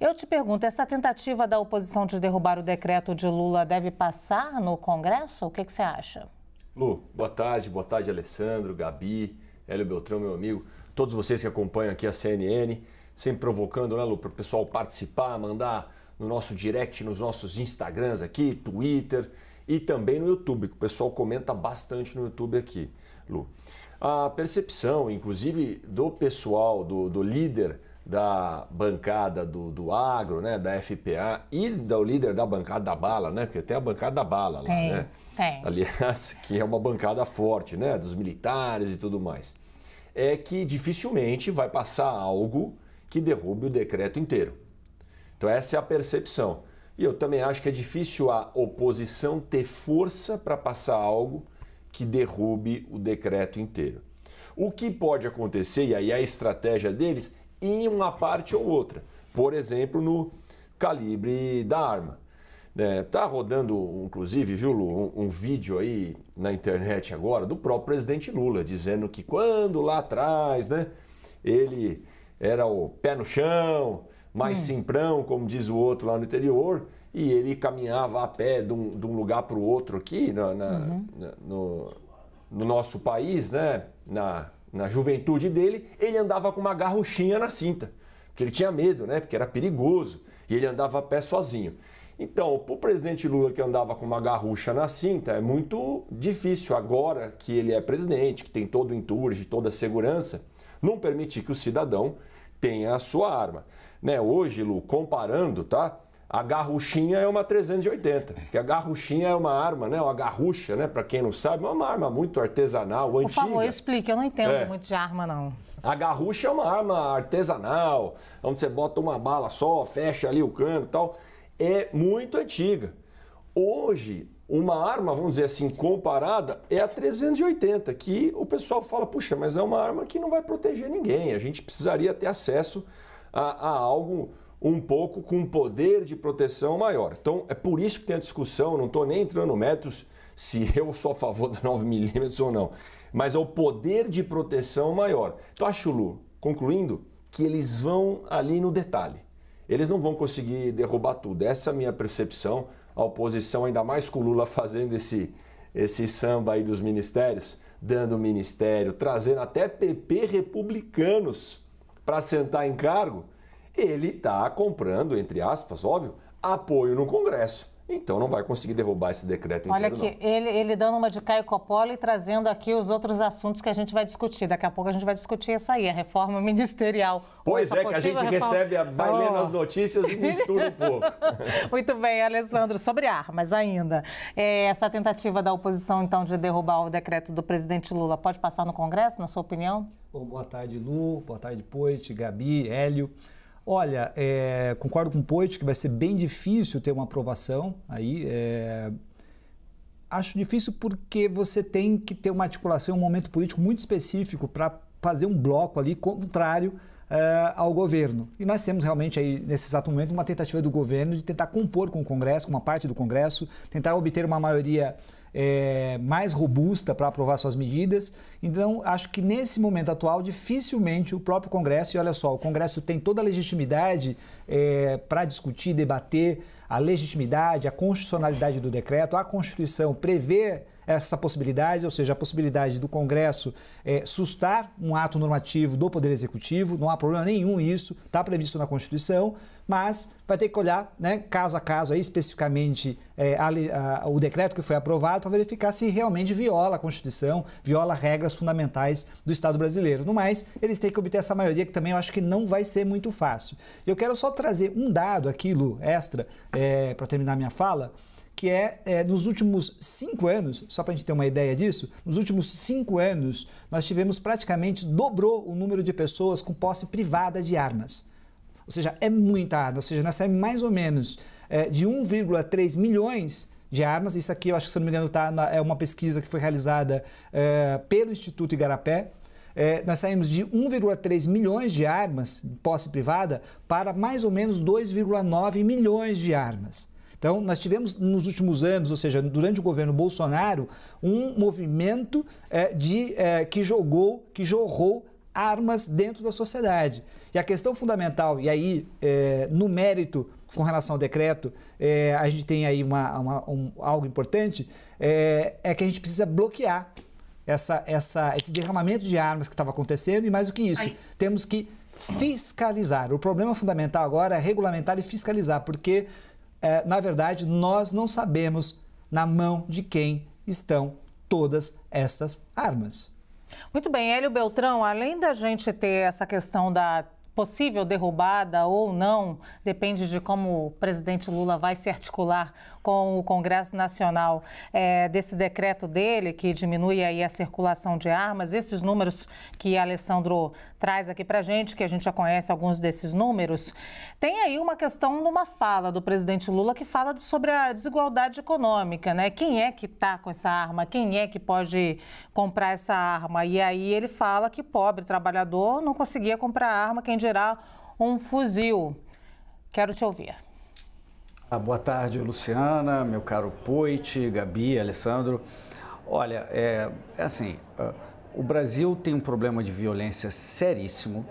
Eu te pergunto, essa tentativa da oposição de derrubar o decreto de Lula deve passar no Congresso? O que, que você acha? Lu, boa tarde, boa tarde, Alessandro, Gabi, Hélio Beltrão, meu amigo, todos vocês que acompanham aqui a CNN, sempre provocando, né, Lu, para o pessoal participar, mandar no nosso direct, nos nossos Instagrams aqui, Twitter e também no YouTube, que o pessoal comenta bastante no YouTube aqui, Lu. A percepção, inclusive, do pessoal, do, do líder da bancada do, do agro, né, da FPA e do líder da bancada da bala, né, que tem a bancada da bala tem, lá, né? Tem. Aliás, que é uma bancada forte, né, dos militares e tudo mais. É que dificilmente vai passar algo que derrube o decreto inteiro. Então essa é a percepção. E eu também acho que é difícil a oposição ter força para passar algo que derrube o decreto inteiro. O que pode acontecer, e aí é a estratégia deles, em uma parte ou outra. Por exemplo, no calibre da arma. É, tá rodando, inclusive, viu, Lu, um, um, vídeo aí na internet agora do próprio presidente Lula, dizendo que quando lá atrás, né, ele era o pé no chão, mais hum. simprão, como diz o outro lá no interior, e ele caminhava a pé de um, de um lugar para o outro aqui na, na, uhum. na no, no nosso país, né, na na juventude dele, ele andava com uma garruchinha na cinta, porque ele tinha medo, né? Porque era perigoso e ele andava a pé sozinho. Então, para o presidente Lula que andava com uma garrucha na cinta, é muito difícil agora que ele é presidente, que tem todo o entourage, toda a segurança, não permitir que o cidadão tenha a sua arma. Né? Hoje, Lu, comparando, tá? A garruchinha é uma 380, que a garruchinha é uma arma, né? Uma garrucha, né? Para quem não sabe, é uma arma muito artesanal, antiga. Por favor, explique, eu não entendo é. muito de arma, não. A garrucha é uma arma artesanal, onde você bota uma bala só, fecha ali o cano e tal. É muito antiga. Hoje, uma arma, vamos dizer assim, comparada, é a 380, que o pessoal fala, puxa, mas é uma arma que não vai proteger ninguém. A gente precisaria ter acesso a, a algo um pouco com um poder de proteção maior. Então, é por isso que tem a discussão, não estou nem entrando métodos se eu sou a favor da 9mm ou não, mas é o poder de proteção maior. Então, acho, Lu, concluindo, que eles vão ali no detalhe. Eles não vão conseguir derrubar tudo. Essa é a minha percepção. A oposição, ainda mais com o Lula fazendo esse, esse samba aí dos ministérios, dando ministério, trazendo até PP republicanos para sentar em cargo, ele está comprando, entre aspas, óbvio, apoio no Congresso. Então não vai conseguir derrubar esse decreto Olha inteiro, aqui, ele, ele, dando uma de Caio Coppola e trazendo aqui os outros assuntos que a gente vai discutir. Daqui a pouco a gente vai discutir essa aí, a reforma ministerial. Pois é, que a gente reforma... recebe, a... vai oh. lendo as notícias e mistura um pouco. Muito bem, Alessandro. Sobre armas ainda. É, essa tentativa da oposição, então, de derrubar o decreto do presidente Lula pode passar no Congresso, na sua opinião? Bom, boa tarde, Lu. Boa tarde, Poit, Gabi, Hélio. Olha, é, concordo com o Poit que vai ser bem difícil ter uma aprovação aí. É, acho difícil porque você tem que ter uma articulação, um momento político muito específico para fazer um bloco ali contrário uh, ao governo. E nós temos realmente aí, nesse exato momento, uma tentativa do governo de tentar compor com o Congresso, com uma parte do Congresso, tentar obter uma maioria é, mais robusta para aprovar suas medidas. Então, acho que nesse momento atual, dificilmente o próprio Congresso, e olha só, o Congresso tem toda a legitimidade é, para discutir, debater a legitimidade, a constitucionalidade do decreto, a Constituição prevê essa possibilidade, ou seja, a possibilidade do Congresso é, sustar um ato normativo do Poder Executivo, não há problema nenhum isso, está previsto na Constituição, mas vai ter que olhar né, caso a caso, aí, especificamente é, a, a, o decreto que foi aprovado, para verificar se realmente viola a Constituição, viola regras fundamentais do Estado brasileiro. No mais, eles têm que obter essa maioria, que também eu acho que não vai ser muito fácil. Eu quero só trazer um dado aqui, Lu, extra, é, para terminar minha fala, que é, é nos últimos cinco anos, só para a gente ter uma ideia disso, nos últimos cinco anos nós tivemos praticamente dobrou o número de pessoas com posse privada de armas. Ou seja, é muita arma, ou seja, nós saímos mais ou menos é, de 1,3 milhões de armas. Isso aqui, eu acho que, se não me engano, tá na, é uma pesquisa que foi realizada é, pelo Instituto Igarapé. É, nós saímos de 1,3 milhões de armas em posse privada para mais ou menos 2,9 milhões de armas. Então, nós tivemos nos últimos anos, ou seja, durante o governo Bolsonaro, um movimento é, de, é, que jogou, que jorrou armas dentro da sociedade. E a questão fundamental, e aí é, no mérito com relação ao decreto, é, a gente tem aí uma, uma, um, algo importante, é, é, que a gente precisa bloquear essa, essa, esse derramamento de armas que estava acontecendo e mais do que isso, Ai. temos que fiscalizar. O problema fundamental agora é regulamentar e fiscalizar, porque é, na verdade, nós não sabemos na mão de quem estão todas essas armas. Muito bem, Hélio Beltrão, além da gente ter essa questão da possível derrubada ou não, depende de como o presidente Lula vai se articular com o Congresso Nacional é, desse decreto dele, que diminui aí a circulação de armas. Esses números que Alessandro traz aqui para gente, que a gente já conhece alguns desses números, tem aí uma questão numa fala do presidente Lula que fala sobre a desigualdade econômica, né? Quem é que está com essa arma? Quem é que pode comprar essa arma? E aí ele fala que pobre trabalhador não conseguia comprar arma, quem renderá um fuzil. Quero te ouvir. Ah, boa tarde, Luciana, meu caro Poit, Gabi, Alessandro. Olha, é, é assim, uh, o Brasil tem um problema de violência seríssimo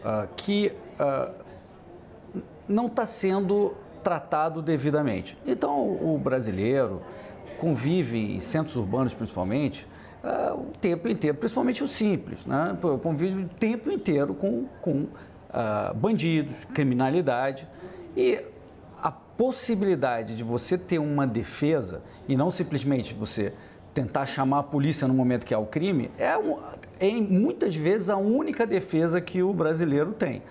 uh, que uh, não está sendo tratado devidamente. Então, o brasileiro convive em centros urbanos, principalmente, uh, o tempo inteiro, principalmente o simples. Né? Eu convivo o tempo inteiro com, com uh, bandidos, criminalidade. E a possibilidade de você ter uma defesa e não simplesmente você tentar chamar a polícia no momento que há é o crime é, é muitas vezes a única defesa que o brasileiro tem.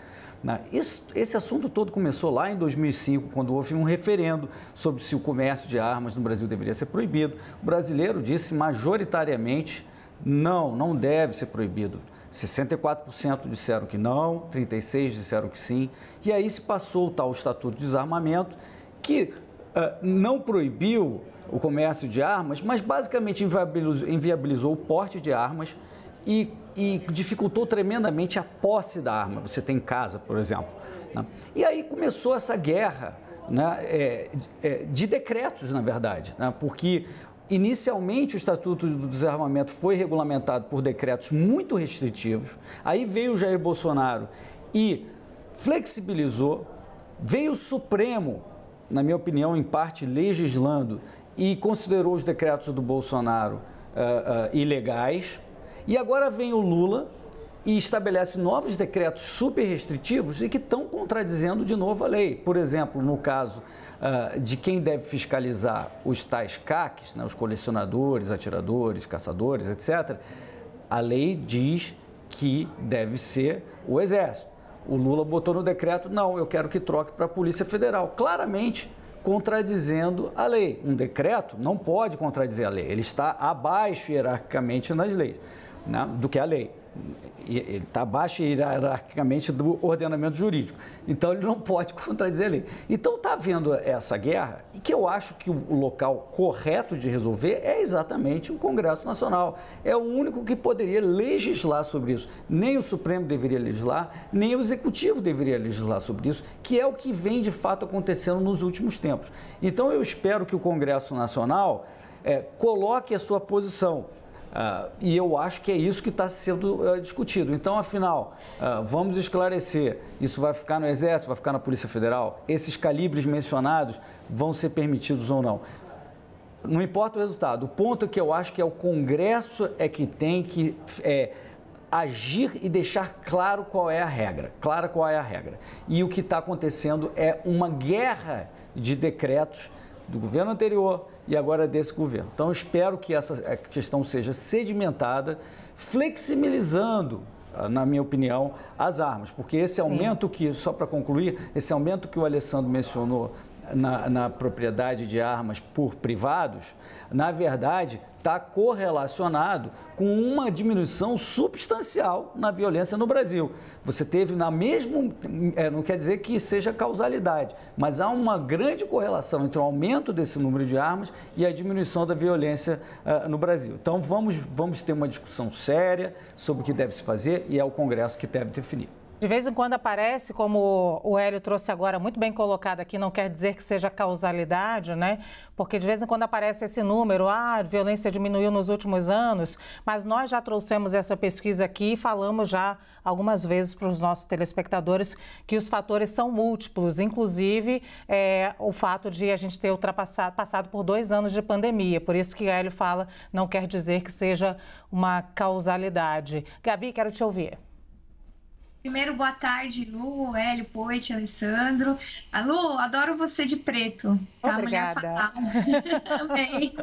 Esse assunto todo começou lá em 2005, quando houve um referendo sobre se o comércio de armas no Brasil deveria ser proibido. O brasileiro disse majoritariamente não, não deve ser proibido. 64% disseram que não, 36% disseram que sim. E aí se passou o tal Estatuto de Desarmamento, que uh, não proibiu o comércio de armas, mas basicamente inviabilizou, inviabilizou o porte de armas e, e dificultou tremendamente a posse da arma. Você tem em casa, por exemplo. Né? E aí começou essa guerra né, é, é, de decretos, na verdade, né? porque Inicialmente, o Estatuto do Desarmamento foi regulamentado por decretos muito restritivos. Aí veio o Jair Bolsonaro e flexibilizou. Veio o Supremo, na minha opinião, em parte legislando e considerou os decretos do Bolsonaro uh, uh, ilegais. E agora vem o Lula e estabelece novos decretos super restritivos e que estão contradizendo de novo a lei. Por exemplo, no caso uh, de quem deve fiscalizar os tais CACs, né, os colecionadores, atiradores, caçadores, etc., a lei diz que deve ser o Exército. O Lula botou no decreto: não, eu quero que troque para a Polícia Federal. Claramente contradizendo a lei. Um decreto não pode contradizer a lei, ele está abaixo hierarquicamente nas leis né, do que a lei. Está abaixo hierarquicamente do ordenamento jurídico. Então, ele não pode contradizer a lei. Então, está havendo essa guerra, e que eu acho que o local correto de resolver é exatamente o Congresso Nacional. É o único que poderia legislar sobre isso. Nem o Supremo deveria legislar, nem o Executivo deveria legislar sobre isso, que é o que vem de fato acontecendo nos últimos tempos. Então, eu espero que o Congresso Nacional é, coloque a sua posição Uh, e eu acho que é isso que está sendo uh, discutido. Então, afinal, uh, vamos esclarecer: isso vai ficar no Exército, vai ficar na Polícia Federal? Esses calibres mencionados vão ser permitidos ou não? Não importa o resultado. O ponto é que eu acho que é o Congresso é que tem que é, agir e deixar claro qual é a regra. Clara qual é a regra. E o que está acontecendo é uma guerra de decretos do governo anterior, e agora é desse governo. Então, espero que essa eh, questão seja sedimentada, flexibilizando ah, na minha opinião, as armas, porque esse aumento Sim. que, só para concluir, esse aumento que o Alessandro mencionou na, na propriedade de armas por privados, na verdade, está correlacionado com uma diminuição substancial na violência no Brasil. Você teve na mesma, é, não quer dizer que seja causalidade, mas há uma grande correlação entre o aumento desse número de armas e a diminuição da violência é, no Brasil. Então vamos, vamos ter uma discussão séria sobre o que deve se fazer e é o Congresso que deve definir. De vez em quando aparece, como o Hélio trouxe agora, muito bem colocado aqui, não quer dizer que seja causalidade, né? Porque de vez em quando aparece esse número, ah, a violência diminuiu nos últimos anos, mas nós já trouxemos essa pesquisa aqui e falamos já algumas vezes para os nossos telespectadores que os fatores são múltiplos, inclusive é, o fato de a gente ter ultrapassado passado por dois anos de pandemia. Por isso que o Hélio fala, não quer dizer que seja uma causalidade. Gabi, quero te ouvir. Primeiro, boa tarde, Lu, Hélio, Poit, Alessandro. Alô, adoro você de preto. Tá Obrigada. amei.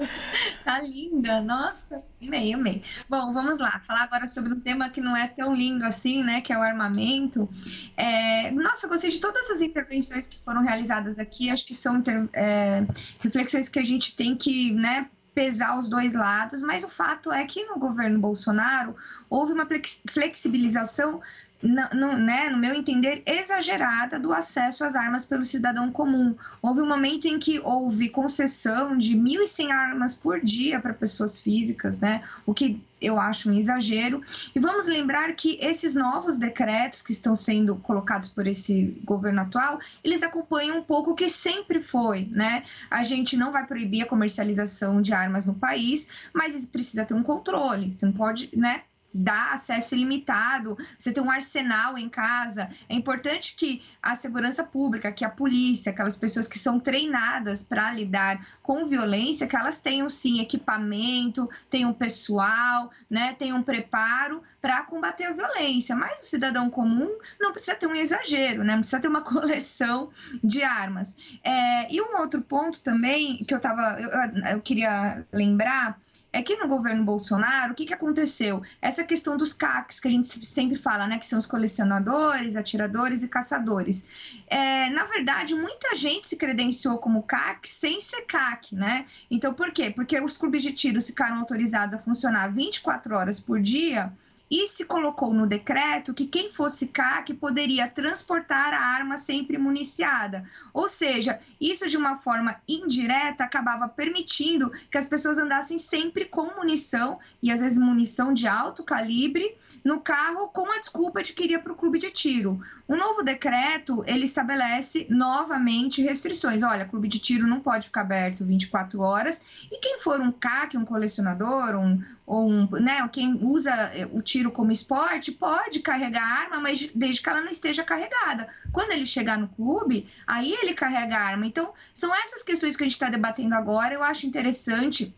Tá linda, nossa. Amei, amei. Bom, vamos lá. Falar agora sobre um tema que não é tão lindo assim, né? Que é o armamento. É... Nossa, gostei de todas as intervenções que foram realizadas aqui. Acho que são inter... é... reflexões que a gente tem que, né? pesar os dois lados, mas o fato é que no governo Bolsonaro houve uma flexibilização no, no, né, no meu entender, exagerada do acesso às armas pelo cidadão comum. Houve um momento em que houve concessão de 1.100 armas por dia para pessoas físicas, né, o que eu acho um exagero. E vamos lembrar que esses novos decretos que estão sendo colocados por esse governo atual, eles acompanham um pouco o que sempre foi, né? A gente não vai proibir a comercialização de armas no país, mas precisa ter um controle. Você não pode, né? dá acesso ilimitado, você tem um arsenal em casa. É importante que a segurança pública, que a polícia, aquelas pessoas que são treinadas para lidar com violência, que elas tenham sim equipamento, tenham pessoal, né, tenham preparo para combater a violência. Mas o cidadão comum não precisa ter um exagero, né, não precisa ter uma coleção de armas. É, e um outro ponto também que eu tava, eu, eu queria lembrar é que no governo Bolsonaro, o que, que aconteceu? Essa questão dos CACs, que a gente sempre fala, né, que são os colecionadores, atiradores e caçadores. É, na verdade, muita gente se credenciou como CAC sem ser CAC, né? Então, por quê? Porque os clubes de tiro ficaram autorizados a funcionar 24 horas por dia e se colocou no decreto que quem fosse CAC poderia transportar a arma sempre municiada. Ou seja, isso de uma forma indireta acabava permitindo que as pessoas andassem sempre com munição e às vezes munição de alto calibre no carro com a desculpa de que iria para o clube de tiro. O novo decreto, ele estabelece novamente restrições. Olha, clube de tiro não pode ficar aberto 24 horas e quem for um CAC, um colecionador, um ou um, né, quem usa eh, o tiro tiro como esporte, pode carregar arma, mas desde que ela não esteja carregada. Quando ele chegar no clube, aí ele carrega arma. Então, são essas questões que a gente está debatendo agora. Eu acho interessante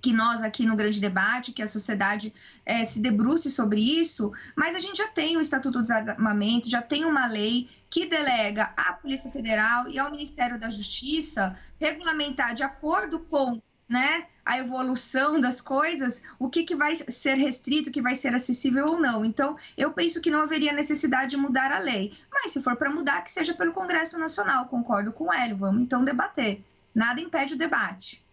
que nós aqui no Grande Debate, que a sociedade é, se debruce sobre isso, mas a gente já tem o Estatuto do Desarmamento, já tem uma lei que delega à Polícia Federal e ao Ministério da Justiça regulamentar de acordo com né, a evolução das coisas, o que, que vai ser restrito, o que vai ser acessível ou não. Então, eu penso que não haveria necessidade de mudar a lei. Mas se for para mudar, que seja pelo Congresso Nacional, concordo com o Hélio, vamos então debater. Nada impede o debate.